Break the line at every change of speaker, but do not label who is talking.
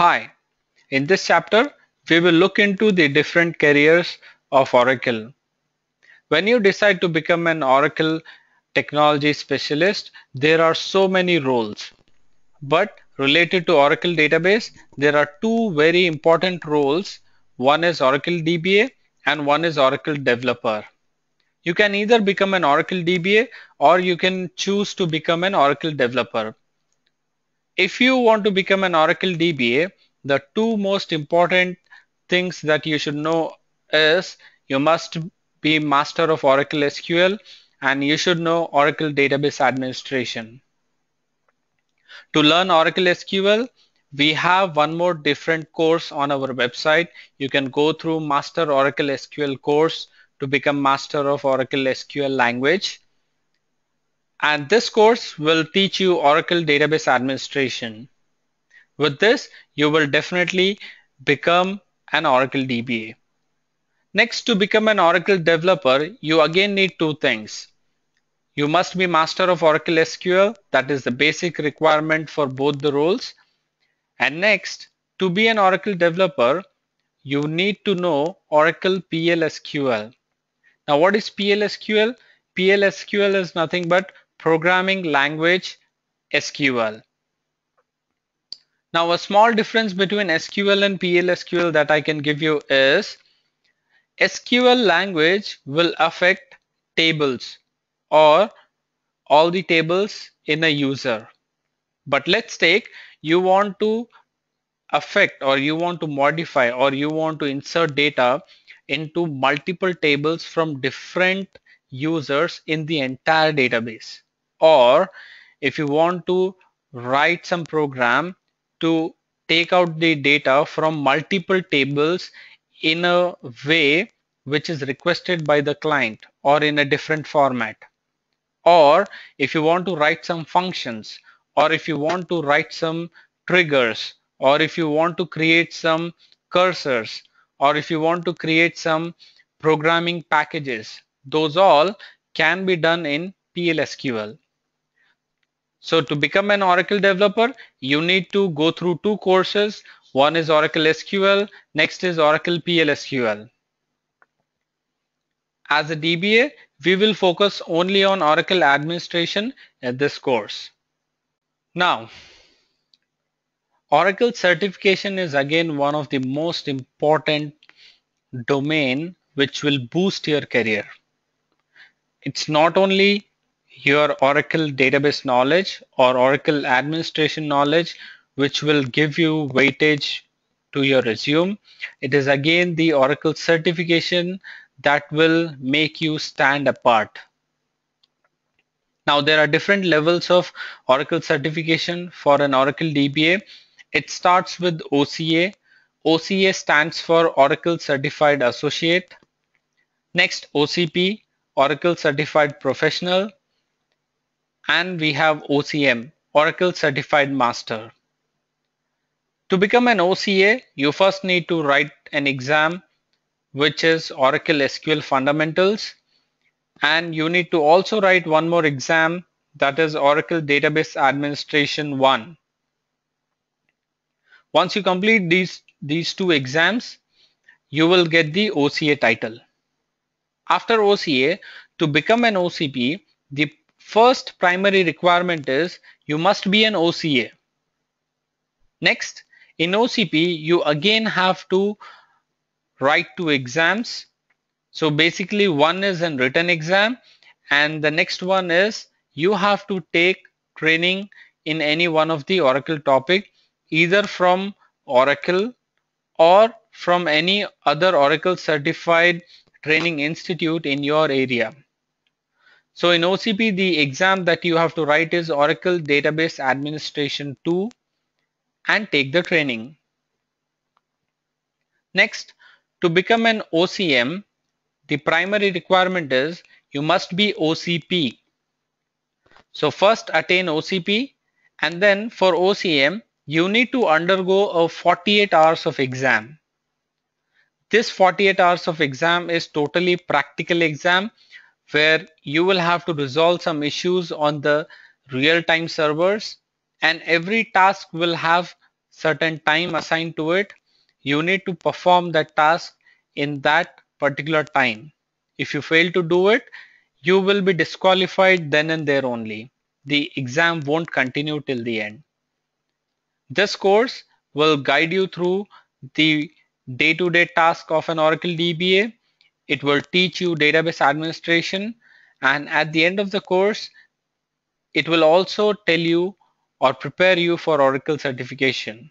Hi, in this chapter, we will look into the different careers of Oracle. When you decide to become an Oracle technology specialist, there are so many roles. But related to Oracle database, there are two very important roles. One is Oracle DBA and one is Oracle developer. You can either become an Oracle DBA or you can choose to become an Oracle developer if you want to become an Oracle DBA, the two most important things that you should know is you must be master of Oracle SQL and you should know Oracle Database Administration. To learn Oracle SQL, we have one more different course on our website. You can go through Master Oracle SQL course to become master of Oracle SQL language. And this course will teach you Oracle Database Administration. With this, you will definitely become an Oracle DBA. Next, to become an Oracle developer, you again need two things. You must be master of Oracle SQL. That is the basic requirement for both the roles. And next, to be an Oracle developer, you need to know Oracle PLSQL. Now, what is PLSQL? PLSQL is nothing but programming language SQL. Now a small difference between SQL and PLSQL that I can give you is SQL language will affect tables or all the tables in a user. But let's take you want to affect or you want to modify or you want to insert data into multiple tables from different users in the entire database or if you want to write some program to take out the data from multiple tables in a way which is requested by the client or in a different format or if you want to write some functions or if you want to write some triggers or if you want to create some cursors or if you want to create some programming packages those all can be done in PLSQL so to become an Oracle developer, you need to go through two courses. One is Oracle SQL, next is Oracle PLSQL. As a DBA, we will focus only on Oracle administration in this course. Now, Oracle certification is again one of the most important domain which will boost your career. It's not only your Oracle database knowledge or Oracle administration knowledge, which will give you weightage to your resume. It is again the Oracle certification that will make you stand apart. Now there are different levels of Oracle certification for an Oracle DBA. It starts with OCA. OCA stands for Oracle Certified Associate. Next OCP, Oracle Certified Professional and we have OCM, Oracle Certified Master. To become an OCA, you first need to write an exam which is Oracle SQL Fundamentals and you need to also write one more exam that is Oracle Database Administration 1. Once you complete these, these two exams, you will get the OCA title. After OCA, to become an OCP, the First primary requirement is you must be an OCA. Next, in OCP, you again have to write two exams. So basically one is an written exam and the next one is you have to take training in any one of the Oracle topic either from Oracle or from any other Oracle certified training institute in your area. So in OCP, the exam that you have to write is Oracle Database Administration 2 and take the training. Next, to become an OCM, the primary requirement is you must be OCP. So first attain OCP and then for OCM, you need to undergo a 48 hours of exam. This 48 hours of exam is totally practical exam where you will have to resolve some issues on the real-time servers and every task will have certain time assigned to it. You need to perform that task in that particular time. If you fail to do it, you will be disqualified then and there only. The exam won't continue till the end. This course will guide you through the day-to-day -day task of an Oracle DBA it will teach you database administration. And at the end of the course, it will also tell you or prepare you for Oracle certification.